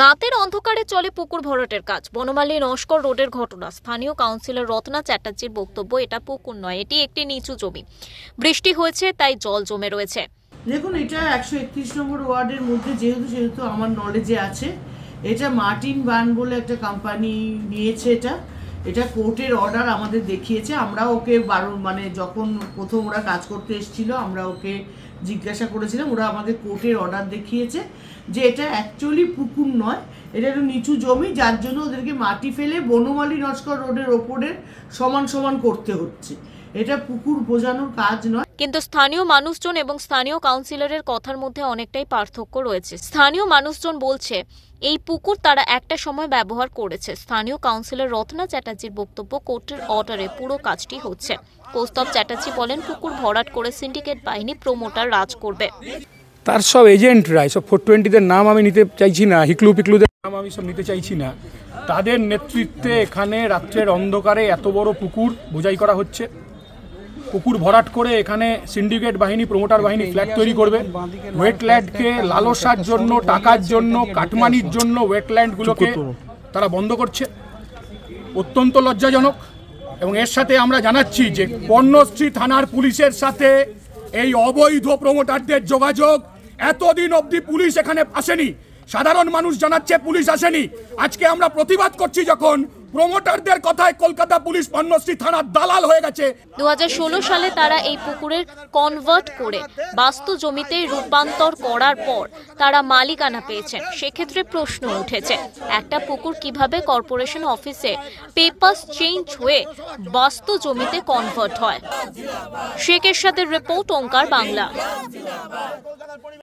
রাতের অন্ধকারে চলে পুকুর ভরাটের কাজ বনমালী নস্কর রোডের ঘটনা স্থানীয় কাউন্সিলর রত্না চ্যাটার্জির বক্তব্য এটা পুকুর নয় এটি একটি নিচু জমি বৃষ্টি হয়েছে তাই জল জমে রয়েছে দেখুন এটা একশো একত্রিশ নম্বর ওয়ার্ডের মধ্যে যেহেতু সেহেতু আমার নলেজে আছে এটা মার্টিন বান বলে একটা কোম্পানি নিয়েছে এটা এটা কোর্টের অর্ডার আমাদের দেখিয়েছে আমরা ওকে বারো মানে যখন প্রথম ওরা কাজ করতে এসেছিল আমরা ওকে জিজ্ঞাসা করেছিলাম ওরা আমাদের কোর্টের অর্ডার দেখিয়েছে যে এটা অ্যাকচুয়ালি পুকুর নয় এটা একটু নিচু জমি যার জন্য ওদেরকে মাটি ফেলে বনমালী নস্কর রোডের ওপরের সমান সমান করতে হচ্ছে এটা পুকুর বোঝানোর কাজ নয় কিন্তু স্থানীয় মানুষজন এবং স্থানীয় কাউন্সিলরের কথার মধ্যে অনেকটাই পার্থক্য রয়েছে স্থানীয় মানুষজন বলছে এই পুকুর তারা একটা সময় ব্যবহার করেছে স্থানীয় কাউন্সিলর রত্না চ্যাটার্জির বক্তব্য কোর্টের অর্ডারে পুরো কাজটি হচ্ছে কৌস্তব চ্যাটার্জি বলেন পুকুর ভরাট করে সিন্ডিকেট বাহিনী প্রমোটার রাজ করবে তার সব এজেন্টরা সব ফোর টোয়েন্টিদের নাম আমি নিতে চাইছি না হিকলু পিকলুদের নাম আমি সব নিতে চাইছি না তাদের নেতৃত্বে এখানে রাত্রের অন্ধকারে এত বড় পুকুর বোঝাই করা হচ্ছে পুকুর ভরাট করে এখানে সিন্ডিকেট বাহিনী প্রমোটার বাহিনী ফ্ল্যাট তৈরি করবে ওয়েটল্যান্ডকে লালসার জন্য টাকার জন্য কাটমানির জন্য ওয়েটল্যান্ডগুলোকে তারা বন্ধ করছে অত্যন্ত লজ্জাজনক এবং এর সাথে আমরা জানাচ্ছি যে কর্ণশ্রী থানার পুলিশের সাথে এই অবৈধ প্রমোটারদের যোগাযোগ এতদিন অবধি পুলিশ এখানে আসেনি সাধারণ মানুষ জানাচ্ছে পুলিশ আসেনি আজকে আমরা প্রতিবাদ করছি যখন প্রমোটারদের কথায় কলকাতা পুলিশ পণ্যশ্রী থানার দালাল হয়ে গেছে দু সালে তারা এই পুকুরের কনভার্ট করে বাস্তু জমিতে রূপান্তর করার পর তারা মালিকানা পেয়েছেন সেক্ষেত্রে প্রশ্ন উঠেছে একটা পুকুর কিভাবে কর্পোরেশন অফিসে পেপার চেঞ্জ হয়ে বাস্তু জমিতে কনভার্ট হয় শেখের সাথে রিপোর্ট ওঙ্কার বাংলা